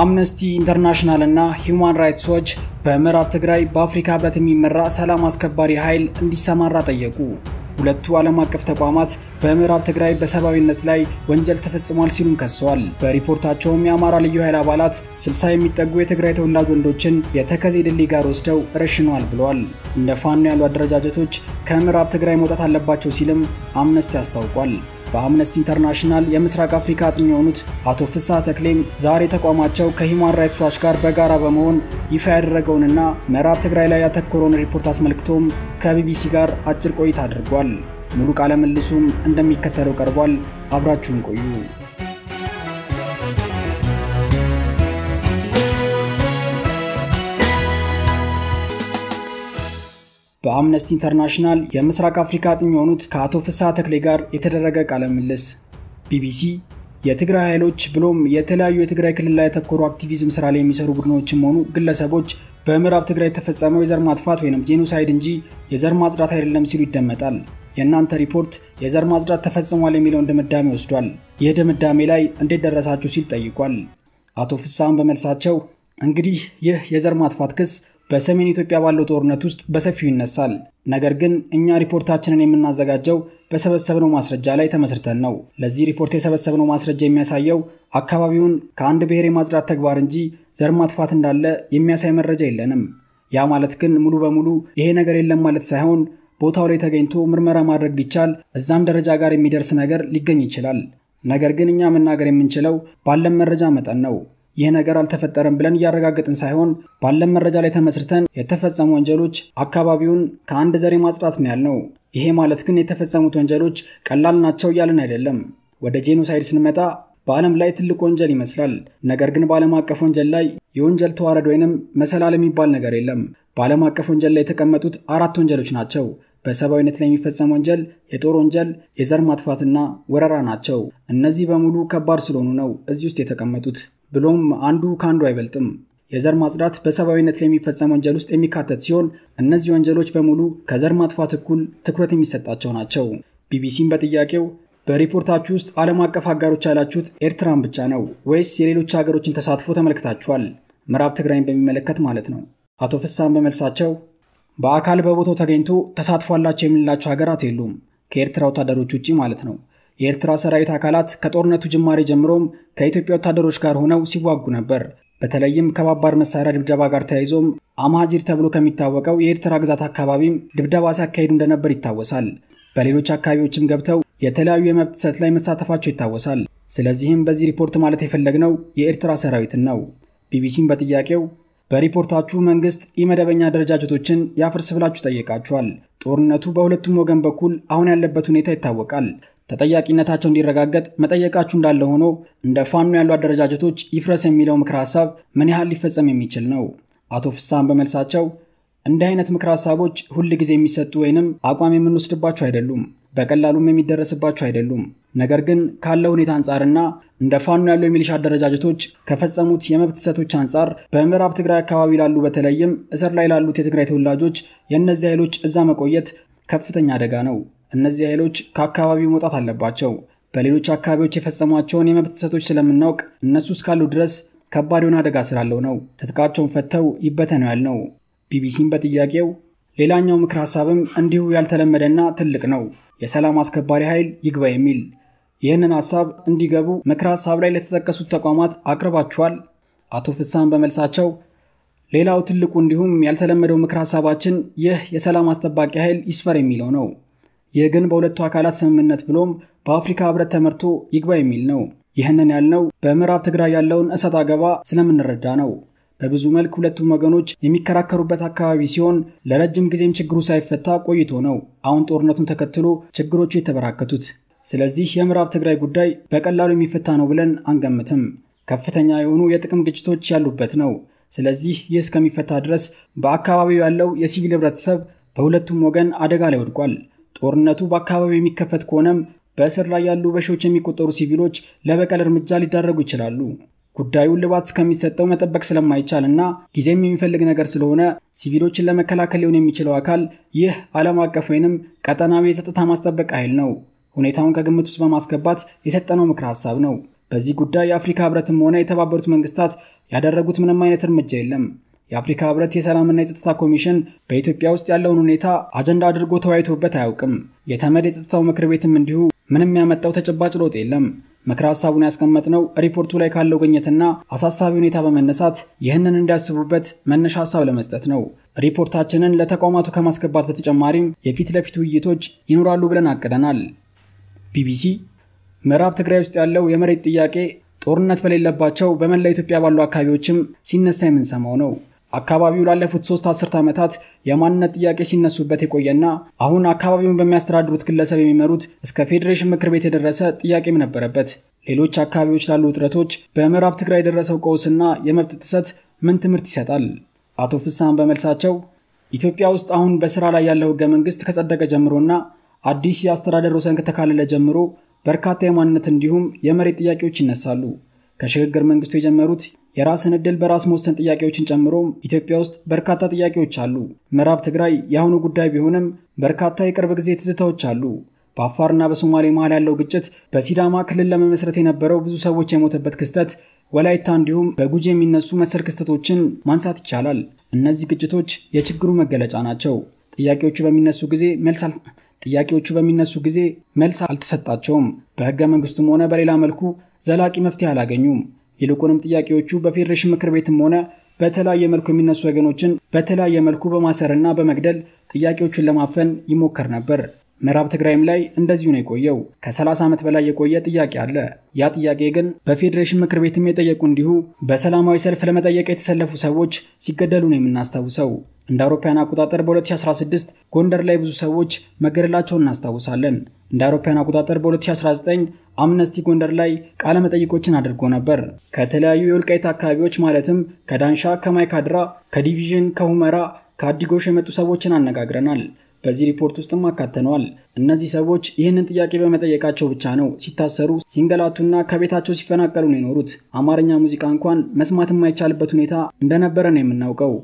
አምነስቲ ኢንተርናሽናል እና ሂዩማን ራይትስ ዎች በምዕራብ ትግራይ በአፍሪካ ህብረት የሚመራ ሰላም አስከባሪ ኃይል እንዲሰማራ ጠየቁ። ሁለቱ ዓለም አቀፍ ተቋማት በምዕራብ ትግራይ በሰብአዊነት ላይ ወንጀል ተፈጽሟል ሲሉም ከሰዋል። በሪፖርታቸውም የአማራ ልዩ ኃይል አባላት 60 የሚጠጉ የትግራይ ተወላጅ ወንዶችን የተከዜ ድልድይ ጋር ወስደው ረሽነዋል ብለዋል። እንደ ፋኖ ያሉ አደረጃጀቶች ከምዕራብ ትግራይ መውጣት አለባቸው ሲልም አምነስቲ አስታውቋል። በአምነስቲ ኢንተርናሽናል የምስራቅ አፍሪካ አጥኚ የሆኑት አቶ ፍስሐ ተክሌም ዛሬ ተቋማቸው ከሂማን ራይትስ ዋች ጋር በጋራ በመሆን ይፋ ያደረገውንና ምዕራብ ትግራይ ላይ ያተኮረውን ሪፖርት አስመልክቶም ከቢቢሲ ጋር አጭር ቆይታ አድርጓል። ሙሉ ቃለ ምልሱም እንደሚከተለው ቀርቧል። አብራችሁን ቆዩ። በአምነስቲ ኢንተርናሽናል የምስራቅ አፍሪካ አጥኚ የሆኑት ከአቶ ፍስሐ ተክሌ ጋር የተደረገ ቃለ ምልልስ ቢቢሲ የትግራይ ኃይሎች ብሎም የተለያዩ የትግራይ ክልል ላይ ያተኮሩ አክቲቪዝም ስራ ላይ የሚሰሩ ቡድኖችም ሆኑ ግለሰቦች በምዕራብ ትግራይ የተፈጸመው የዘር ማጥፋት ወይም ጄኖሳይድ እንጂ የዘር ማጽዳት አይደለም ሲሉ ይደመጣል። የእናንተ ሪፖርት የዘር ማጽዳት ተፈጽሟል የሚለውን ድምዳሜ ወስዷል። ይህ ድምዳሜ ላይ እንዴት ደረሳችሁ ሲል ጠይቋል። አቶ ፍስሐም በመልሳቸው እንግዲህ ይህ የዘር ማጥፋት ክስ በሰሜን ኢትዮጵያ ባለው ጦርነት ውስጥ በሰፊው ይነሳል። ነገር ግን እኛ ሪፖርታችንን የምናዘጋጀው በሰበሰብነው ማስረጃ ላይ ተመስርተን ነው። ለዚህ ሪፖርት የሰበሰብነው ማስረጃ የሚያሳየው አካባቢውን ከአንድ ብሔር የማጽዳት ተግባር እንጂ ዘር ማጥፋት እንዳለ የሚያሳይ መረጃ የለንም። ያ ማለት ግን ሙሉ በሙሉ ይሄ ነገር የለም ማለት ሳይሆን ቦታው ላይ ተገኝቶ ምርመራ ማድረግ ቢቻል እዛም ደረጃ ጋር የሚደርስ ነገር ሊገኝ ይችላል። ነገር ግን እኛ መናገር የምንችለው ባለን መረጃ መጠን ነው። ይህ ነገር አልተፈጠረም ብለን እያረጋገጥን ሳይሆን ባለን መረጃ ላይ ተመስርተን የተፈጸሙ ወንጀሎች አካባቢውን ከአንድ ዘሬ ማጽዳት ነው ያልነው። ይሄ ማለት ግን የተፈጸሙት ወንጀሎች ቀላል ናቸው እያልን አይደለም። ወደ ጄኖሳይድ ስንመጣ በዓለም ላይ ትልቅ ወንጀል ይመስላል። ነገር ግን በዓለም አቀፍ ወንጀል ላይ የወንጀል ተዋረድ ወይንም መሰላል የሚባል ነገር የለም። በዓለም አቀፍ ወንጀል ላይ የተቀመጡት አራት ወንጀሎች ናቸው። በሰብአዊነት ላይ የሚፈጸም ወንጀል፣ የጦር ወንጀል፣ የዘር ማጥፋትና ወረራ ናቸው። እነዚህ በሙሉ ከባድ ስለሆኑ ነው እዚህ ውስጥ የተቀመጡት። ብሎም አንዱ ከአንዱ አይበልጥም። የዘር ማጽዳት በሰብአዊነት ላይ የሚፈጸም ወንጀል ውስጥ የሚካተት ሲሆን እነዚህ ወንጀሎች በሙሉ ከዘር ማጥፋት እኩል ትኩረት የሚሰጣቸው ናቸው። ቢቢሲም በጥያቄው በሪፖርታችሁ ውስጥ ዓለም አቀፍ አጋሮች ያላችሁት ኤርትራን ብቻ ነው ወይስ የሌሎች ሀገሮችን ተሳትፎ ተመልክታችኋል? ምዕራብ ትግራይን በሚመለከት ማለት ነው። አቶ ፍሳን በመልሳቸው በአካል በቦታው ተገኝቶ ተሳትፏላቸው የምንላቸው ሀገራት የሉም ከኤርትራ ወታደሮች ውጭ ማለት ነው። የኤርትራ ሰራዊት አካላት ከጦርነቱ ጅማሬ ጀምሮም ከኢትዮጵያ ወታደሮች ጋር ሆነው ሲዋጉ ነበር። በተለይም ከባባድ መሳሪያ ድብደባ ጋር ተያይዞም አማጅር ተብሎ ከሚታወቀው የኤርትራ ግዛት አካባቢም ድብደባ ሲያካሄዱ እንደነበር ይታወሳል። በሌሎች አካባቢዎችም ገብተው የተለያዩ የመብት ጥሰት ላይ መሳተፋቸው ይታወሳል። ስለዚህም በዚህ ሪፖርት ማለት የፈለግነው የኤርትራ ሰራዊትን ነው። ቢቢሲም በጥያቄው በሪፖርታችሁ መንግስት የመደበኛ አደረጃጀቶችን ያፍርስ ብላችሁ ጠይቃችኋል። ጦርነቱ በሁለቱም ወገን በኩል አሁን ያለበት ሁኔታ ይታወቃል። ተጠያቂነታቸው እንዲረጋገጥ መጠየቃችሁ እንዳለ ሆኖ እንደ ፋኖ ያሉ አደረጃጀቶች ይፍረስ የሚለው ምክር ሀሳብ ምን ያህል ሊፈጸም የሚችል ነው? አቶ ፍሳን በመልሳቸው እንዲህ አይነት ምክር ሀሳቦች ሁል ጊዜ የሚሰጡ ወይንም አቋም የምንወስድባቸው አይደሉም፣ በቀላሉም የሚደረስባቸው አይደሉም። ነገር ግን ካለው ሁኔታ አንጻርና እንደ ፋኖ ያሉ የሚሊሻ አደረጃጀቶች ከፈጸሙት የመብት ጥሰቶች አንጻር በምዕራብ ትግራይ አካባቢ ላሉ በተለይም እስር ላይ ላሉት የትግራይ ተወላጆች የእነዚህ ኃይሎች እዛ መቆየት ከፍተኛ አደጋ ነው። እነዚህ ኃይሎች ከአካባቢው መውጣት አለባቸው። በሌሎች አካባቢዎች የፈጸሟቸውን የመብት ጥሰቶች ስለምናውቅ እነሱ እስካሉ ድረስ ከባድ የሆነ አደጋ ስላለው ነው ትጥቃቸውን ፈተው ይበተኑ ያልነው። ቢቢሲም በጥያቄው ሌላኛው ምክር ሀሳብም እንዲሁ ያልተለመደና ትልቅ ነው፣ የሰላም አስከባሪ ኃይል ይግባ የሚል ይህንን ሀሳብ እንዲገቡ ምክር ሀሳብ ላይ ለተጠቀሱት ተቋማት አቅርባችኋል? አቶ ፍሳን በመልሳቸው ሌላው ትልቁ እንዲሁም ያልተለመደው ምክር ሀሳባችን ይህ የሰላም አስጠባቂ ኃይል ይስፈር የሚለው ነው። ይህ ግን በሁለቱ አካላት ስምምነት ብሎም በአፍሪካ ህብረት ተመርቶ ይግባ የሚል ነው። ይህንን ያልነው በምዕራብ ትግራይ ያለውን እሰጥ አገባ ስለምንረዳ ነው። በብዙ መልክ ሁለቱም ወገኖች የሚከራከሩበት አካባቢ ሲሆን ለረጅም ጊዜም ችግሩ ሳይፈታ ቆይቶ ነው አሁን ጦርነቱን ተከትሎ ችግሮቹ የተበራከቱት። ስለዚህ የምዕራብ ትግራይ ጉዳይ በቀላሉ የሚፈታ ነው ብለን አንገምትም። ከፍተኛ የሆኑ የጥቅም ግጭቶች ያሉበት ነው። ስለዚህ ይህ እስከሚፈታ ድረስ በአካባቢው ያለው የሲቪል ህብረተሰብ በሁለቱም ወገን አደጋ ላይ ወድቋል። ጦርነቱ በአካባቢው የሚከፈት ከሆነም በእስር ላይ ያሉ በሺዎች የሚቆጠሩ ሲቪሎች ለበቀል እርምጃ ሊዳረጉ ይችላሉ። ጉዳዩን ልባት እስከሚሰጠው መጠበቅ ስለማይቻል እና ጊዜም የሚፈልግ ነገር ስለሆነ ሲቪሎችን ለመከላከል ሊሆን የሚችለው አካል ይህ ዓለም አቀፍ ወይንም ቀጠናዊ የጸጥታ ማስጠበቅ ኃይል ነው። ሁኔታውን ከግምት ውስጥ በማስገባት የሰጠነው ምክር ሀሳብ ነው። በዚህ ጉዳይ የአፍሪካ ህብረትም ሆነ የተባበሩት መንግስታት ያደረጉት ምንም አይነት እርምጃ የለም። የአፍሪካ ህብረት የሰላምና የጸጥታ ኮሚሽን በኢትዮጵያ ውስጥ ያለውን ሁኔታ አጀንዳ አድርጎ ተወያይቶበት አያውቅም። የተመድ የጸጥታው ምክር ቤትም እንዲሁ ምንም ያመጣው ተጨባጭ ለውጥ የለም። ምክረ ሀሳቡን ያስቀመጥነው ሪፖርቱ ላይ ካለው ግኝትና አሳሳቢ ሁኔታ በመነሳት ይህንን እንዲያስቡበት መነሻ ሀሳብ ለመስጠት ነው። ሪፖርታችንን ለተቋማቱ ከማስገባት በተጨማሪም የፊት ለፊት ውይይቶች ይኖራሉ ብለን አቅደናል። ቢቢሲ ምዕራብ ትግራይ ውስጥ ያለው የመሬት ጥያቄ ጦርነት በሌለባቸው በመላ ኢትዮጵያ ባሉ አካባቢዎችም ሲነሳ የምንሰማው ነው። አካባቢው ላለፉት ሶስት አስርት ዓመታት የማንነት ጥያቄ ሲነሱበት የቆየና አሁን አካባቢውን በሚያስተዳድሩት ግለሰብ የሚመሩት እስከ ፌዴሬሽን ምክር ቤት የደረሰ ጥያቄም ነበረበት። ሌሎች አካባቢዎች ላሉ ውጥረቶች በምዕራብ ትግራይ የደረሰው ቀውስና የመብት ጥሰት ምን ትምህርት ይሰጣል? አቶ ፍሳን በመልሳቸው ኢትዮጵያ ውስጥ አሁን በስራ ላይ ያለው ህገ መንግስት ከጸደቀ ጀምሮና አዲስ የአስተዳደር ወሰን ከተካለለ ጀምሮ በርካታ የማንነት እንዲሁም የመሬት ጥያቄዎች ይነሳሉ። ከሽግግር መንግስቱ የጀመሩት የራስን እድል በራስ መወሰን ጥያቄዎችን ጨምሮ ኢትዮጵያ ውስጥ በርካታ ጥያቄዎች አሉ። ምዕራብ ትግራይ የአሁኑ ጉዳይ ቢሆንም በርካታ የቅርብ ጊዜ ትዝታዎች አሉ። በአፋርና በሶማሌ መሀል ያለው ግጭት፣ በሲዳማ ክልል ለመመስረት የነበረው ብዙ ሰዎች የሞተበት ክስተት፣ ወላይታ እንዲሁም በጉጂ የሚነሱ መሰል ክስተቶችን ማንሳት ይቻላል። እነዚህ ግጭቶች የችግሩ መገለጫ ናቸው። ጥያቄዎቹ በሚነሱ ጊዜ መልስ ጥያቄዎቹ በሚነሱ ጊዜ መልስ አልተሰጣቸውም። በህገ መንግስቱም ሆነ በሌላ መልኩ ዘላቂ መፍትሄ አላገኙም። ይልቁንም ጥያቄዎቹ በፌዴሬሽን ምክር ቤትም ሆነ በተለያየ መልኩ የሚነሱ ወገኖችን በተለያየ መልኩ በማሰርና በመግደል ጥያቄዎቹን ለማፈን ይሞከር ነበር። ምዕራብ ትግራይም ላይ እንደዚሁ ነው የቆየው። ከ30 ዓመት በላይ የቆየ ጥያቄ አለ። ያ ጥያቄ ግን በፌዴሬሽን ምክር ቤትም የጠየቁ እንዲሁ በሰላማዊ ሰልፍ ለመጠየቅ የተሰለፉ ሰዎች ሲገደሉ ነው የምናስታውሰው። እንደ አውሮፓውያን አቆጣጠር በ2016 ጎንደር ላይ ብዙ ሰዎች መገደላቸውን እናስታውሳለን። እንደ አውሮፓውያን አቆጣጠር በ2019 አምነስቲ ጎንደር ላይ ቃለ መጠይቆችን አድርጎ ነበር። ከተለያዩ የወልቃይት አካባቢዎች ማለትም ከዳንሻ፣ ከማይካድራ፣ ከዲቪዥን፣ ከሁመራ፣ ከአዲጎሽ የመጡ ሰዎችን አነጋግረናል። በዚህ ሪፖርት ውስጥም አካተነዋል። እነዚህ ሰዎች ይህንን ጥያቄ በመጠየቃቸው ብቻ ነው ሲታሰሩ፣ ሲንገላቱና ከቤታቸው ሲፈናቀሉ ነው የኖሩት። አማርኛ ሙዚቃ እንኳን መስማት የማይቻልበት ሁኔታ እንደነበረ ነው የምናውቀው።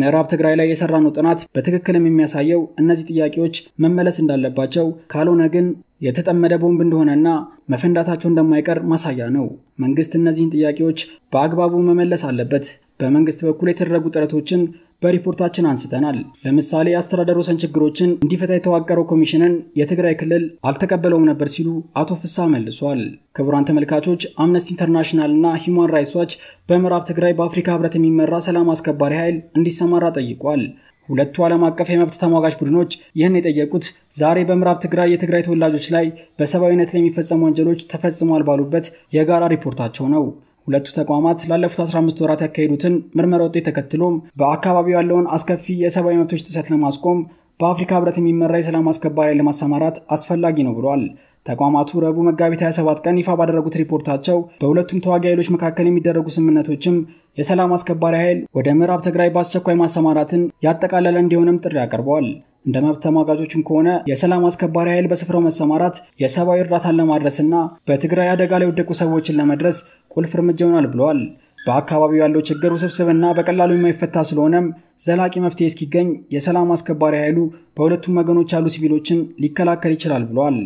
ምዕራብ ትግራይ ላይ የሰራነው ጥናት በትክክልም የሚያሳየው እነዚህ ጥያቄዎች መመለስ እንዳለባቸው፣ ካልሆነ ግን የተጠመደ ቦምብ እንደሆነና መፈንዳታቸው እንደማይቀር ማሳያ ነው። መንግስት እነዚህን ጥያቄዎች በአግባቡ መመለስ አለበት። በመንግስት በኩል የተደረጉ ጥረቶችን በሪፖርታችን አንስተናል። ለምሳሌ የአስተዳደር ወሰን ችግሮችን እንዲፈታ የተዋቀረው ኮሚሽንን የትግራይ ክልል አልተቀበለውም ነበር ሲሉ አቶ ፍሳ መልሷል። ክቡራን ተመልካቾች አምነስቲ ኢንተርናሽናል እና ሂማን ራይትስ ዋች በምዕራብ ትግራይ በአፍሪካ ህብረት የሚመራ ሰላም አስከባሪ ኃይል እንዲሰማራ ጠይቋል። ሁለቱ ዓለም አቀፍ የመብት ተሟጋች ቡድኖች ይህን የጠየቁት ዛሬ በምዕራብ ትግራይ የትግራይ ተወላጆች ላይ በሰብአዊነት ላይ የሚፈጸሙ ወንጀሎች ተፈጽሟል ባሉበት የጋራ ሪፖርታቸው ነው። ሁለቱ ተቋማት ላለፉት 15 ወራት ያካሄዱትን ምርመራ ውጤት ተከትሎም በአካባቢው ያለውን አስከፊ የሰብአዊ መብቶች ጥሰት ለማስቆም በአፍሪካ ህብረት የሚመራ የሰላም አስከባሪ ለማሰማራት አስፈላጊ ነው ብሏል። ተቋማቱ ረቡዕ መጋቢት 27 ቀን ይፋ ባደረጉት ሪፖርታቸው በሁለቱም ተዋጊ ኃይሎች መካከል የሚደረጉ ስምምነቶችም የሰላም አስከባሪ ኃይል ወደ ምዕራብ ትግራይ በአስቸኳይ ማሰማራትን ያጠቃለለ እንዲሆንም ጥሪ አቅርበዋል። እንደ መብት ተሟጋቾችም ከሆነ የሰላም አስከባሪ ኃይል በስፍራው መሰማራት የሰብአዊ እርዳታን ለማድረስና በትግራይ አደጋ ላይ ወደቁ ሰዎችን ለመድረስ ቁልፍ እርምጃ ይሆናል ብለዋል። በአካባቢው ያለው ችግር ውስብስብና በቀላሉ የማይፈታ ስለሆነም ዘላቂ መፍትሄ እስኪገኝ የሰላም አስከባሪ ኃይሉ በሁለቱም ወገኖች ያሉ ሲቪሎችን ሊከላከል ይችላል ብለዋል።